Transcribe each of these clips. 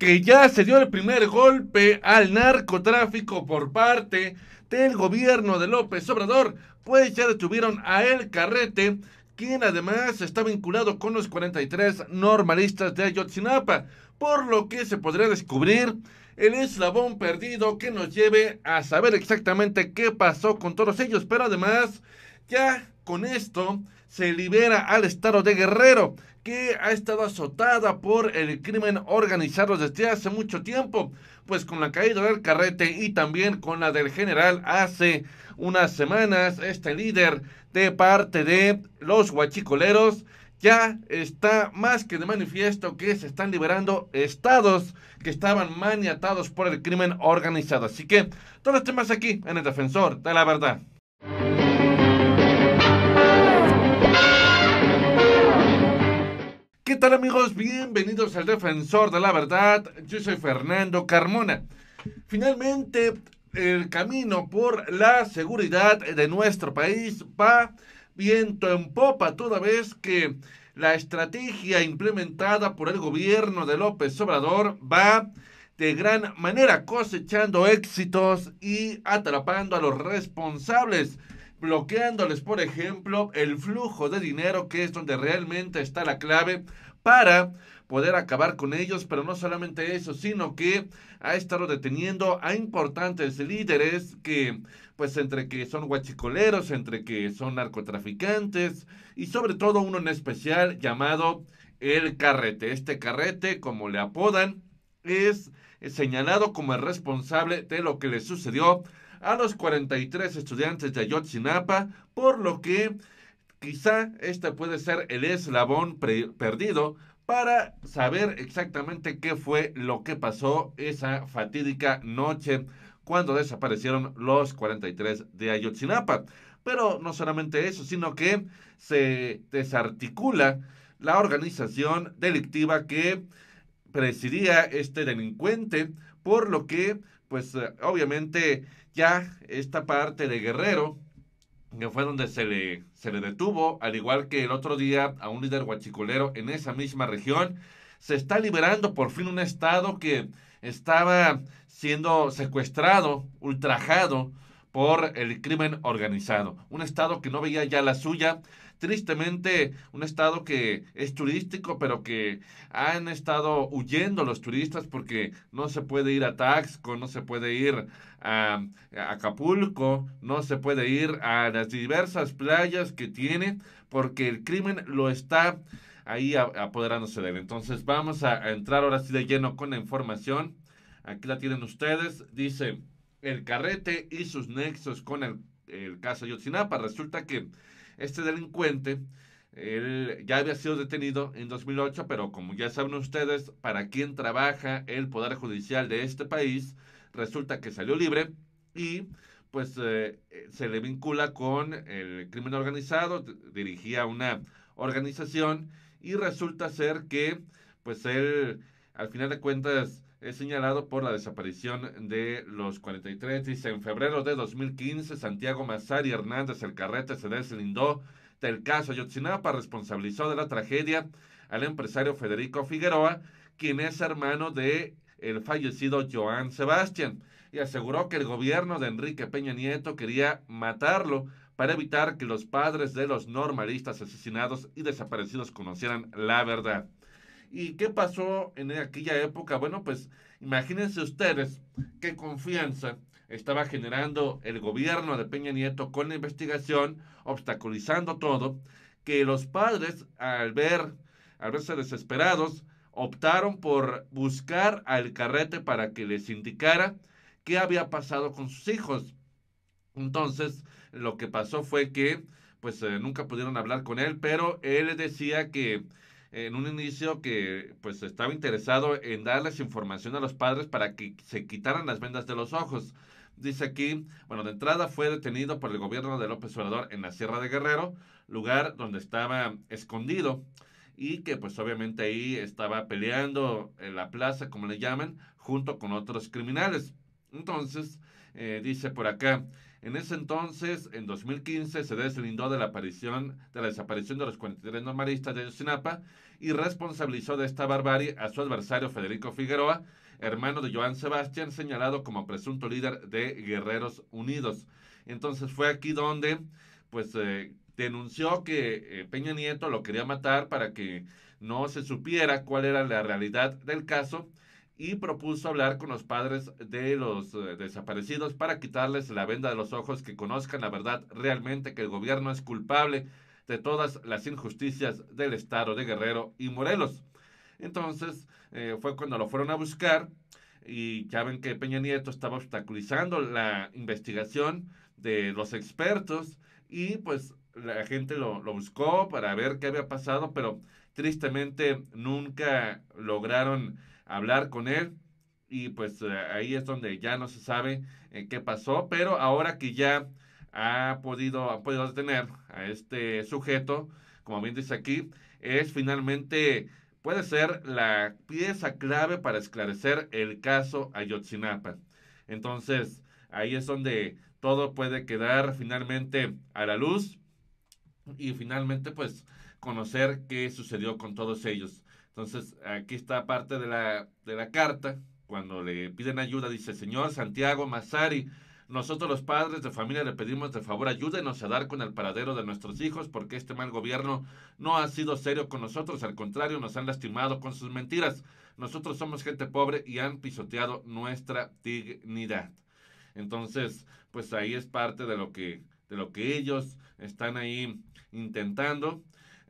que ya se dio el primer golpe al narcotráfico por parte del gobierno de López Obrador, pues ya detuvieron a El Carrete, quien además está vinculado con los 43 normalistas de Ayotzinapa, por lo que se podría descubrir el eslabón perdido que nos lleve a saber exactamente qué pasó con todos ellos, pero además ya con esto se libera al estado de Guerrero, que ha estado azotada por el crimen organizado desde hace mucho tiempo, pues con la caída del carrete y también con la del general hace unas semanas, este líder de parte de los guachicoleros ya está más que de manifiesto que se están liberando estados que estaban maniatados por el crimen organizado. Así que todos los temas aquí en el defensor de la verdad. ¿Qué tal amigos? Bienvenidos al Defensor de la Verdad. Yo soy Fernando Carmona. Finalmente, el camino por la seguridad de nuestro país va viento en popa toda vez que la estrategia implementada por el gobierno de López Obrador va de gran manera cosechando éxitos y atrapando a los responsables bloqueándoles, por ejemplo, el flujo de dinero, que es donde realmente está la clave para poder acabar con ellos, pero no solamente eso, sino que ha estado deteniendo a importantes líderes que, pues entre que son guachicoleros, entre que son narcotraficantes y sobre todo uno en especial llamado el carrete. Este carrete, como le apodan, es señalado como el responsable de lo que le sucedió a los 43 estudiantes de Ayotzinapa, por lo que quizá este puede ser el eslabón perdido para saber exactamente qué fue lo que pasó esa fatídica noche cuando desaparecieron los 43 de Ayotzinapa. Pero no solamente eso, sino que se desarticula la organización delictiva que presidía este delincuente, por lo que, pues eh, obviamente, ya esta parte de Guerrero, que fue donde se le, se le detuvo, al igual que el otro día a un líder guachicolero en esa misma región, se está liberando por fin un estado que estaba siendo secuestrado, ultrajado por el crimen organizado, un estado que no veía ya la suya, tristemente un estado que es turístico, pero que han estado huyendo los turistas porque no se puede ir a Taxco, no se puede ir a, Acapulco, no se puede ir a las diversas playas que tiene porque el crimen lo está ahí apoderándose de él. Entonces vamos a, entrar ahora sí de lleno con la información. Aquí la tienen ustedes. Dice, el carrete y sus nexos con el, caso caso Yotzinapa. Resulta que este delincuente, él ya había sido detenido en 2008, pero como ya saben ustedes, para quien trabaja el Poder Judicial de este país, resulta que salió libre y pues eh, se le vincula con el crimen organizado, dirigía una organización y resulta ser que pues él al final de cuentas es señalado por la desaparición de los 43. Dice, en febrero de 2015, Santiago Mazari Hernández, el carrete, se deslindó del caso Ayotzinapa, responsabilizó de la tragedia al empresario Federico Figueroa, quien es hermano de el fallecido Joan Sebastián, y aseguró que el gobierno de Enrique Peña Nieto quería matarlo para evitar que los padres de los normalistas asesinados y desaparecidos conocieran la verdad. ¿Y qué pasó en aquella época? Bueno, pues imagínense ustedes qué confianza estaba generando el gobierno de Peña Nieto con la investigación, obstaculizando todo, que los padres al ver, al verse desesperados, optaron por buscar al carrete para que les indicara qué había pasado con sus hijos. Entonces, lo que pasó fue que, pues, eh, nunca pudieron hablar con él, pero él decía que en un inicio que pues estaba interesado en darles información a los padres para que se quitaran las vendas de los ojos. Dice aquí, bueno, de entrada fue detenido por el gobierno de López Obrador en la Sierra de Guerrero, lugar donde estaba escondido y que pues obviamente ahí estaba peleando en la plaza, como le llaman, junto con otros criminales. Entonces, eh, dice por acá, en ese entonces, en 2015, se deslindó de la, aparición, de la desaparición de los 43 normalistas de Yosinapa y responsabilizó de esta barbarie a su adversario Federico Figueroa, hermano de Joan Sebastián, señalado como presunto líder de Guerreros Unidos. Entonces fue aquí donde, pues, eh, denunció que eh, Peña Nieto lo quería matar para que no se supiera cuál era la realidad del caso y propuso hablar con los padres de los eh, desaparecidos para quitarles la venda de los ojos, que conozcan la verdad realmente que el gobierno es culpable de todas las injusticias del estado de Guerrero y Morelos. Entonces eh, fue cuando lo fueron a buscar y ya ven que Peña Nieto estaba obstaculizando la investigación de los expertos y pues la gente lo, lo buscó para ver qué había pasado, pero tristemente nunca lograron hablar con él y pues eh, ahí es donde ya no se sabe eh, qué pasó, pero ahora que ya ha podido, ha podido detener a este sujeto, como bien dice aquí, es finalmente, puede ser la pieza clave para esclarecer el caso Ayotzinapa. Entonces, ahí es donde todo puede quedar finalmente a la luz y finalmente pues conocer qué sucedió con todos ellos. Entonces, aquí está parte de la, de la carta. Cuando le piden ayuda, dice, Señor Santiago Massari, nosotros los padres de familia le pedimos de favor ayúdenos a dar con el paradero de nuestros hijos porque este mal gobierno no ha sido serio con nosotros, al contrario nos han lastimado con sus mentiras. Nosotros somos gente pobre y han pisoteado nuestra dignidad. Entonces, pues ahí es parte de lo que, de lo que ellos están ahí intentando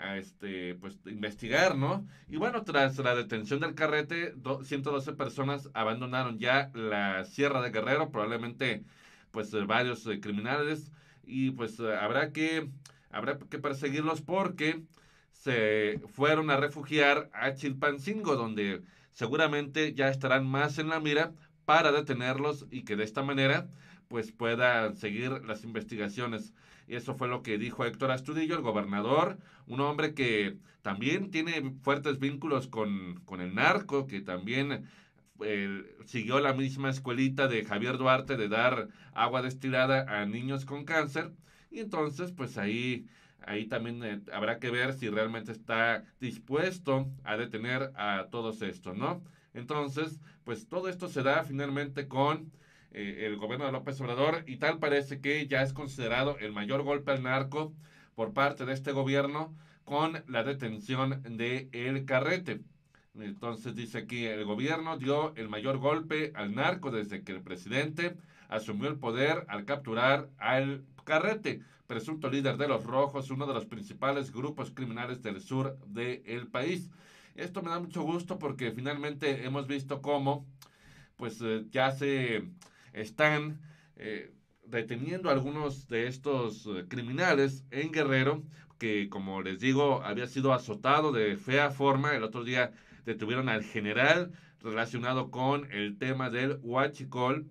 a este, pues, investigar, ¿no? Y bueno, tras la detención del carrete, 112 personas abandonaron ya la Sierra de Guerrero, probablemente, pues, eh, varios eh, criminales, y pues eh, habrá que, habrá que perseguirlos porque se fueron a refugiar a Chilpancingo, donde seguramente ya estarán más en la mira para detenerlos y que de esta manera pues puedan seguir las investigaciones. Eso fue lo que dijo Héctor Astudillo, el gobernador, un hombre que también tiene fuertes vínculos con, con el narco, que también eh, siguió la misma escuelita de Javier Duarte de dar agua destilada a niños con cáncer. Y entonces, pues ahí, ahí también eh, habrá que ver si realmente está dispuesto a detener a todos estos, ¿no? Entonces, pues todo esto se da finalmente con eh, el gobierno de López Obrador y tal parece que ya es considerado el mayor golpe al narco por parte de este gobierno con la detención de El Carrete. Entonces dice aquí, el gobierno dio el mayor golpe al narco desde que el presidente asumió el poder al capturar al Carrete, presunto líder de los rojos, uno de los principales grupos criminales del sur del país. Esto me da mucho gusto porque finalmente hemos visto cómo, pues eh, ya se están eh, deteniendo algunos de estos eh, criminales en Guerrero, que como les digo, había sido azotado de fea forma. El otro día detuvieron al general relacionado con el tema del huachicol.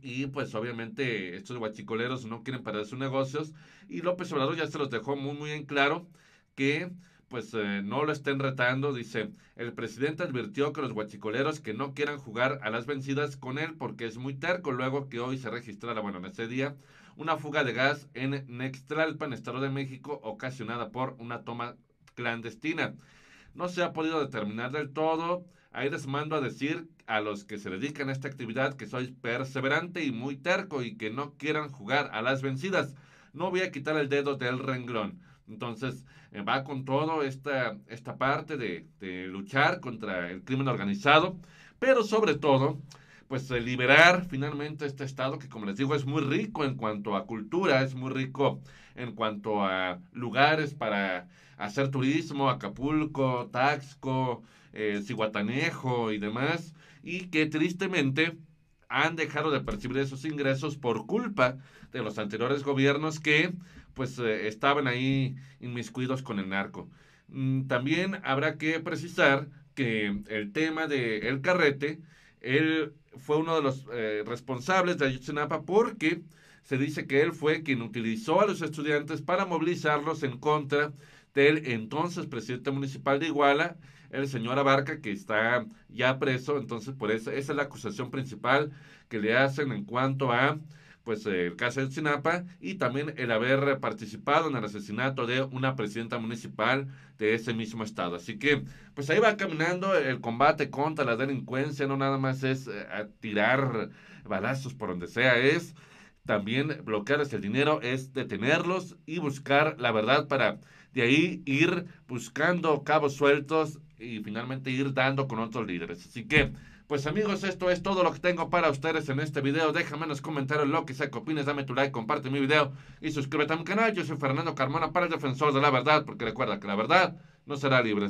Y pues obviamente estos huachicoleros no quieren parar sus negocios. Y López Obrador ya se los dejó muy, muy en claro que pues eh, no lo estén retando. Dice, el presidente advirtió que los guachicoleros que no quieran jugar a las vencidas con él porque es muy terco. Luego que hoy se registrara, bueno, en ese día, una fuga de gas en en Estado de México, ocasionada por una toma clandestina. No se ha podido determinar del todo. Ahí les mando a decir a los que se dedican a esta actividad que soy perseverante y muy terco y que no quieran jugar a las vencidas. No voy a quitar el dedo del renglón. Entonces, eh, va con todo esta, esta parte de, luchar contra el crimen organizado, pero sobre todo, pues liberar finalmente este estado que, como les digo, es muy rico en cuanto a cultura, es muy rico en cuanto a lugares para hacer turismo, Acapulco, Taxco, eh, Cihuatanejo y demás, y que tristemente han dejado de percibir esos ingresos por culpa de los anteriores gobiernos que pues eh, estaban ahí inmiscuidos con el narco. Mm, también habrá que precisar que el tema de El Carrete, él fue uno de los eh, responsables de Ayotzinapa porque se dice que él fue quien utilizó a los estudiantes para movilizarlos en contra del entonces presidente municipal de Iguala, el señor Abarca, que está ya preso. Entonces, por eso, esa es la acusación principal que le hacen en cuanto a pues el caso de Sinapa y también el haber participado en el asesinato de una presidenta municipal de ese mismo estado. Así que, pues ahí va caminando el combate contra la delincuencia, no nada más es eh, tirar balazos por donde sea, es también bloquearles el dinero, es detenerlos y buscar la verdad para de ahí ir buscando cabos sueltos y finalmente ir dando con otros líderes. Así que pues amigos, esto es todo lo que tengo para ustedes en este video. Déjame en los comentarios lo que sea que opines, dame tu like, comparte mi video y suscríbete a mi canal. Yo soy Fernando Carmona para el Defensor de la Verdad, porque recuerda que la verdad no será libre.